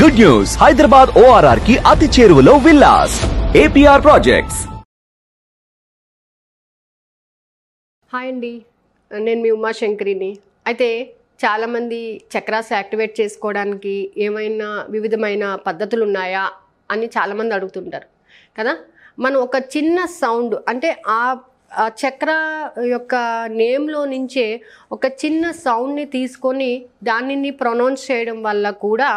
good news Hyderabad ORR కి అతి చేరువలో విల్లాస్ ఏపీఆర్ ప్రాజెక్ట్స్ హాయ్ అండి నేను మీ ఉమాశంకరిని అయితే చాలామంది చక్రాస్ యాక్టివేట్ చేసుకోవడానికి ఏమైనా వివిధమైన పద్ధతులు ఉన్నాయా అని చాలామంది అడుగుతుంటారు కదా మనం ఒక చిన్న సౌండ్ అంటే ఆ ఆ చక్ర యొక్క నేమ్లో నుంచే ఒక చిన్న సౌండ్ని తీసుకొని దానిని ప్రొనౌన్స్ చేయడం వల్ల కూడా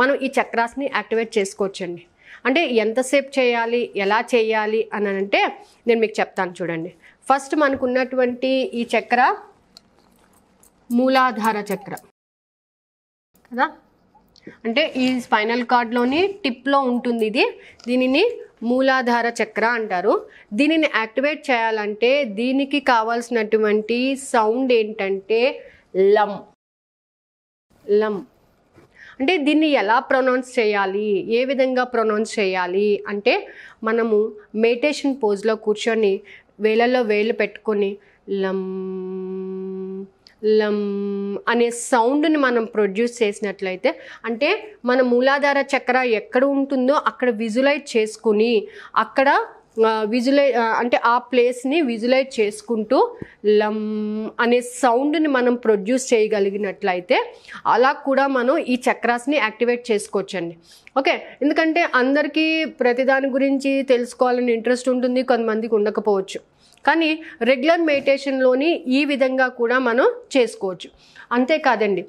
మనం ఈ చక్రాస్ని యాక్టివేట్ చేసుకోవచ్చండి అంటే ఎంతసేపు చేయాలి ఎలా చేయాలి అని అంటే నేను మీకు చెప్తాను చూడండి ఫస్ట్ మనకున్నటువంటి ఈ చక్ర మూలాధార చక్ర కదా అంటే ఈ స్పైనల్ కార్డ్లోని టిప్లో ఉంటుంది ఇది దీనిని మూలాధార చక్ర అంటారు దీనిని యాక్టివేట్ చేయాలంటే దీనికి కావాల్సినటువంటి సౌండ్ ఏంటంటే లం లం అంటే దీన్ని ఎలా ప్రొనౌన్స్ చేయాలి ఏ విధంగా ప్రొనౌన్స్ చేయాలి అంటే మనము మెడిటేషన్ పోజ్లో కూర్చొని వేళల్లో వేళ్ళు పెట్టుకొని లం లం అనే సౌండ్ని మనం ప్రొడ్యూస్ చేసినట్లయితే అంటే మన మూలాధార చక్ర ఎక్కడ ఉంటుందో అక్కడ విజులైజ్ చేసుకుని అక్కడ విజులై అంటే ఆ ప్లేస్ని విజులైజ్ చేసుకుంటూ లం అనే సౌండ్ని మనం ప్రొడ్యూస్ చేయగలిగినట్లయితే అలా కూడా మనం ఈ చక్రాస్ని యాక్టివేట్ చేసుకోవచ్చండి ఓకే ఎందుకంటే అందరికీ ప్రతిదాని గురించి తెలుసుకోవాలని ఇంట్రెస్ట్ ఉంటుంది కొంతమందికి ఉండకపోవచ్చు కానీ రెగ్యులర్ మెడిటేషన్లోని ఈ విధంగా కూడా మనం చేసుకోవచ్చు అంతేకాదండి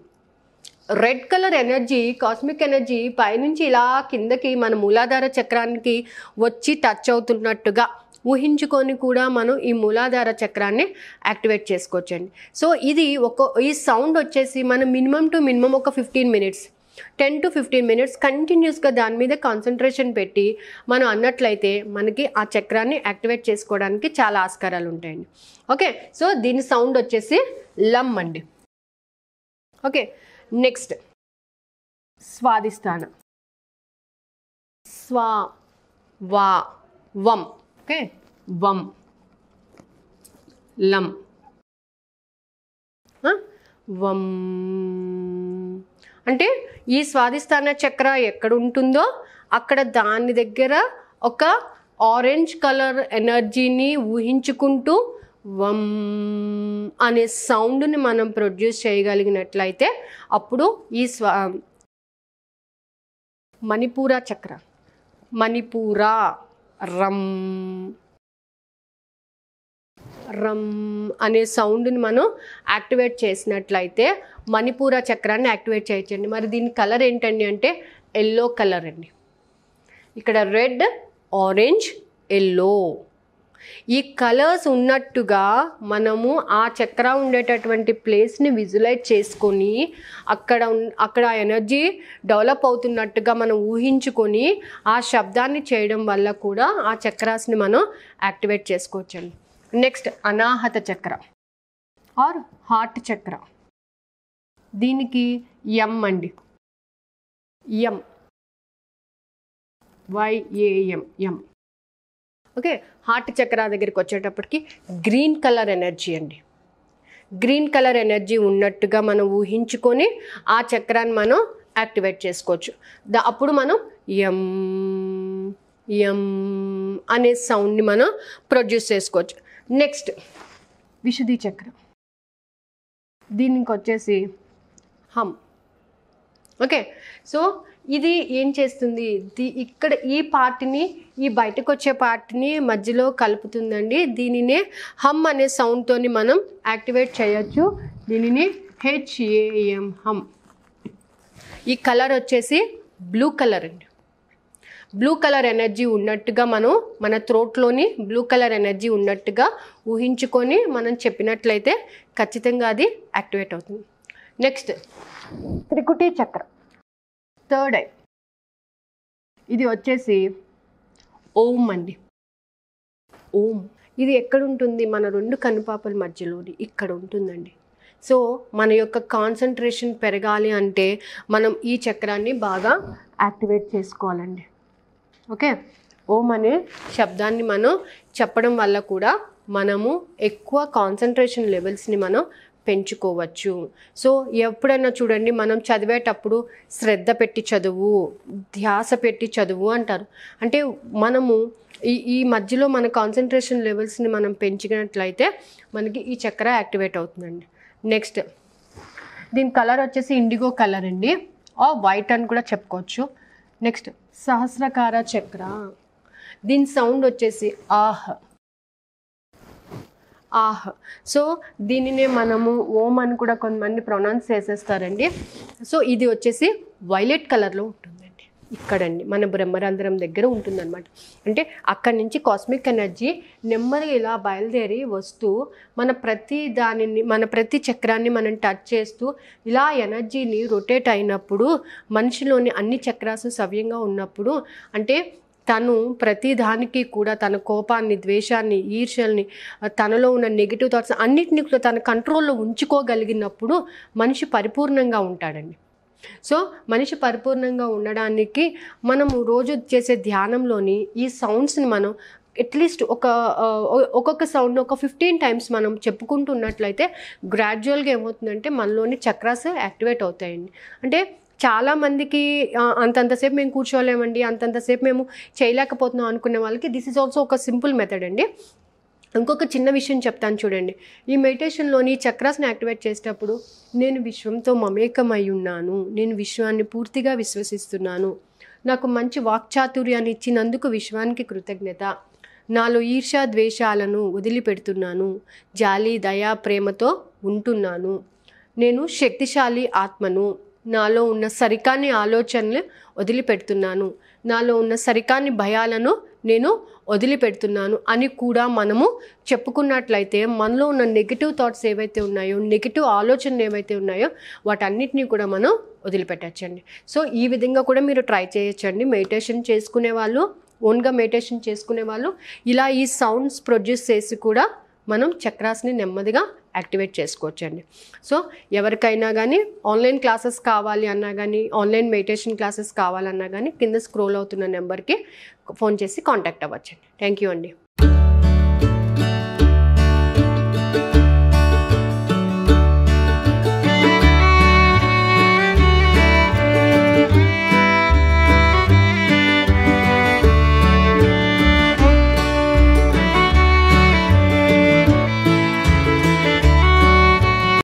red colour energy cosmic energy పైనుంచి ఇలా కిందకి మన మూలాధార చక్రానికి వచ్చి టచ్ అవుతున్నట్టుగా ఊహించుకొని కూడా మనం ఈ మూలాధార చక్రాన్ని యాక్టివేట్ చేసుకోవచ్చండి సో ఇది ఒక ఈ సౌండ్ వచ్చేసి మనం మినిమం టు మినిమం ఒక fifteen minutes ten to fifteen minutes కంటిన్యూస్గా దాని మీద కాన్సన్ట్రేషన్ పెట్టి మనం అన్నట్లయితే మనకి ఆ చక్రాన్ని యాక్టివేట్ చేసుకోవడానికి చాలా ఆస్కారాలు ఉంటాయండి ఓకే సో దీని సౌండ్ వచ్చేసి లమ్ అండి ఓకే నెక్స్ట్ స్వాదిస్థాన స్వా వా వం ఓకే వం లం వం అంటే ఈ స్వాధిష్టాన చక్ర ఎక్కడ ఉంటుందో అక్కడ దాని దగ్గర ఒక ఆరెంజ్ కలర్ ఎనర్జీని ఊహించుకుంటూ వం అనే సౌండ్ని మనం ప్రొడ్యూస్ చేయగలిగినట్లయితే అప్పుడు ఈ స్వా మణిపూర చక్ర మణిపూర రమ్ రమ్ అనే సౌండ్ని మనం యాక్టివేట్ చేసినట్లయితే మణిపూర చక్రాన్ని యాక్టివేట్ చేయొచ్చండి మరి దీని కలర్ ఏంటండి అంటే ఎల్లో కలర్ అండి ఇక్కడ రెడ్ ఆరెంజ్ ఎల్లో ఈ కలర్స్ ఉన్నట్టుగా మనము ఆ చక్ర ఉండేటటువంటి ప్లేస్ని విజువలైజ్ చేసుకొని అక్కడ అక్కడ ఎనర్జీ డెవలప్ అవుతున్నట్టుగా మనం ఊహించుకొని ఆ శబ్దాన్ని చేయడం వల్ల కూడా ఆ చక్రాస్ని మనం యాక్టివేట్ చేసుకోవచ్చండి నెక్స్ట్ అనాహత చక్ర ఆర్ హార్ట్ చక్ర దీనికి ఎం అండి ఎం వైఏఎం ఎం ఓకే హార్ట్ చక్ర దగ్గరికి వచ్చేటప్పటికి గ్రీన్ కలర్ ఎనర్జీ అండి గ్రీన్ కలర్ ఎనర్జీ ఉన్నట్టుగా మనం ఊహించుకొని ఆ చక్రాన్ని మనం యాక్టివేట్ చేసుకోవచ్చు ద అప్పుడు మనం ఎం ఎం అనే సౌండ్ని మనం ప్రొడ్యూస్ చేసుకోవచ్చు నెక్స్ట్ విశుద్ధి చక్రం దీనికి వచ్చేసి హమ్ ఓకే సో ఇది ఏం చేస్తుంది ఇక్కడ ఈ పార్ట్ని ఈ బయటకు వచ్చే పార్ట్ని మధ్యలో కలుపుతుందండి దీనినే హమ్ అనే సౌండ్తోని మనం యాక్టివేట్ చేయొచ్చు దీనిని హెచ్ఏఎం హమ్ ఈ కలర్ వచ్చేసి బ్లూ కలర్ అండి బ్లూ కలర్ ఎనర్జీ ఉన్నట్టుగా మనం మన త్రోట్లోని బ్లూ కలర్ ఎనర్జీ ఉన్నట్టుగా ఊహించుకొని మనం చెప్పినట్లయితే ఖచ్చితంగా అది యాక్టివేట్ అవుతుంది నెక్స్ట్ త్రికుటి చక్రం థర్డ్ ఐ ఇది వచ్చేసి ఓం అండి ఓం ఇది ఎక్కడుంటుంది మన రెండు కనుపాపల మధ్యలోని ఇక్కడ ఉంటుందండి సో మన యొక్క కాన్సన్ట్రేషన్ పెరగాలి అంటే మనం ఈ చక్రాన్ని బాగా యాక్టివేట్ చేసుకోవాలండి ఓకే ఓం అనే శబ్దాన్ని మనం చెప్పడం వల్ల కూడా మనము ఎక్కువ కాన్సన్ట్రేషన్ లెవెల్స్ని మనం పెంచుకోవచ్చు సో ఎప్పుడైనా చూడండి మనం చదివేటప్పుడు శ్రద్ధ పెట్టి చదువు ధ్యాస పెట్టి చదువు అంటారు అంటే మనము ఈ ఈ మధ్యలో మన కాన్సన్ట్రేషన్ లెవెల్స్ని మనం పెంచినట్లయితే మనకి ఈ చక్ర యాక్టివేట్ అవుతుందండి నెక్స్ట్ దీని కలర్ వచ్చేసి ఇండిగో కలర్ అండి ఆ వైట్ అని కూడా చెప్పుకోవచ్చు నెక్స్ట్ సహస్రకార చక్ర దీని సౌండ్ వచ్చేసి ఆహ్ ఆహ్ సో దీనినే మనము ఓం అని కూడా కొంతమంది ప్రొనౌన్స్ చేసేస్తారండి సో ఇది వచ్చేసి వైలెట్ కలర్లో ఉంటుంది ఇక్కడండి మన బ్రహ్మరంధ్రం దగ్గర ఉంటుందన్నమాట అంటే అక్కడి నుంచి కాస్మిక్ ఎనర్జీ నెమ్మదిగా ఇలా బయలుదేరి వస్తూ మన ప్రతి దానిని మన ప్రతి చక్రాన్ని మనం టచ్ చేస్తూ ఇలా ఎనర్జీని రొటేట్ అయినప్పుడు మనిషిలోని అన్ని చక్రాసు సవ్యంగా ఉన్నప్పుడు అంటే తను ప్రతి దానికి కూడా తన కోపాన్ని ద్వేషాన్ని ఈర్ష్యల్ని తనలో ఉన్న నెగిటివ్ థాట్స్ అన్నిటిని కూడా తన కంట్రోల్లో ఉంచుకోగలిగినప్పుడు మనిషి పరిపూర్ణంగా ఉంటాడండి సో మనిషి పరిపూర్ణంగా ఉండడానికి మనము రోజు చేసే ధ్యానంలోని ఈ సౌండ్స్ని మనం అట్లీస్ట్ ఒక ఒక్కొక్క సౌండ్ ఒక ఫిఫ్టీన్ టైమ్స్ మనం చెప్పుకుంటున్నట్లయితే గ్రాడ్యువల్గా ఏమవుతుందంటే మనలోని చక్రాస్ యాక్టివేట్ అవుతాయండి అంటే చాలామందికి అంతంతసేపు మేము కూర్చోలేమండి అంతంతసేపు మేము చేయలేకపోతున్నాం అనుకునే వాళ్ళకి దిస్ ఈజ్ ఆల్సో ఒక సింపుల్ మెథడ్ అండి ఇంకొక చిన్న విషయం చెప్తాను చూడండి ఈ మెడిటేషన్లోని చక్రాస్ని యాక్టివేట్ చేసేటప్పుడు నేను విశ్వంతో మమేకమై ఉన్నాను నేను విశ్వాన్ని పూర్తిగా విశ్వసిస్తున్నాను నాకు మంచి వాక్చాతుర్యాన్ని ఇచ్చినందుకు విశ్వానికి కృతజ్ఞత నాలో ఈర్ష ద్వేషాలను వదిలిపెడుతున్నాను జాలి దయా ప్రేమతో ఉంటున్నాను నేను శక్తిశాలి ఆత్మను నాలో ఉన్న సరికాని ఆలోచనలు వదిలిపెడుతున్నాను నాలో ఉన్న సరికాని భయాలను నేను వదిలిపెడుతున్నాను అని కూడా మనము చెప్పుకున్నట్లయితే మనలో ఉన్న నెగిటివ్ థాట్స్ ఏవైతే ఉన్నాయో నెగిటివ్ ఆలోచనలు ఏవైతే ఉన్నాయో వాటన్నిటినీ కూడా మనం వదిలిపెట్టచ్చండి సో ఈ విధంగా కూడా మీరు ట్రై చేయొచ్చండి మెడిటేషన్ చేసుకునే వాళ్ళు ఓన్గా మెడిటేషన్ చేసుకునే వాళ్ళు ఇలా ఈ సౌండ్స్ ప్రొడ్యూస్ చేసి కూడా మనం చక్రాస్ని నెమ్మదిగా యాక్టివేట్ చేసుకోవచ్చండి సో ఎవరికైనా కానీ ఆన్లైన్ క్లాసెస్ కావాలి అన్నా కానీ ఆన్లైన్ మెడిటేషన్ క్లాసెస్ కావాలన్నా కానీ కింద స్క్రోల్ అవుతున్న నెంబర్కి ఫోన్ చేసి కాంటాక్ట్ అవ్వచ్చండి థ్యాంక్ యూ అండి